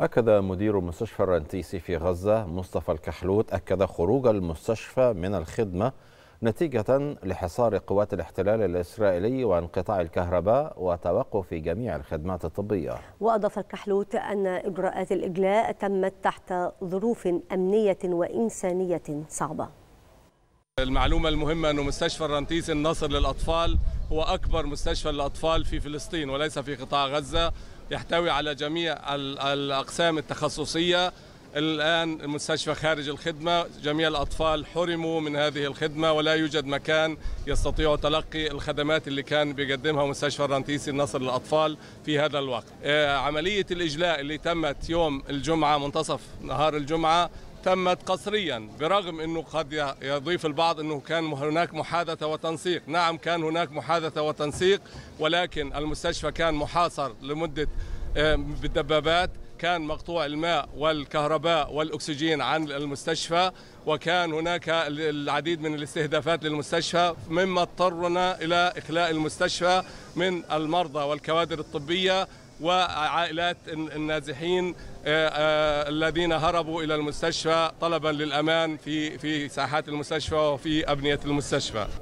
أكد مدير مستشفى الرنتيسي في غزة مصطفى الكحلوت أكد خروج المستشفى من الخدمة نتيجة لحصار قوات الاحتلال الإسرائيلي وانقطاع الكهرباء وتوقف جميع الخدمات الطبية وأضاف الكحلوت أن إجراءات الإجلاء تمت تحت ظروف أمنية وإنسانية صعبة المعلومة المهمة أن مستشفى الرنتيسي النصر للأطفال هو أكبر مستشفى للأطفال في فلسطين وليس في قطاع غزة يحتوي على جميع الأقسام التخصصية الآن المستشفى خارج الخدمة جميع الأطفال حرموا من هذه الخدمة ولا يوجد مكان يستطيع تلقي الخدمات اللي كان بيقدمها مستشفى الرنتيسي النصر للأطفال في هذا الوقت آه، عملية الإجلاء اللي تمت يوم الجمعة منتصف نهار الجمعة تمت قسريا برغم انه قد يضيف البعض انه كان هناك محادثه وتنسيق، نعم كان هناك محادثه وتنسيق ولكن المستشفى كان محاصر لمده آه، بالدبابات كان مقطوع الماء والكهرباء والأكسجين عن المستشفى وكان هناك العديد من الاستهدافات للمستشفى مما اضطرنا إلى إخلاء المستشفى من المرضى والكوادر الطبية وعائلات النازحين آه، آه، الذين هربوا الى المستشفى طلبا للامان في في ساحات المستشفى وفي ابنيه المستشفى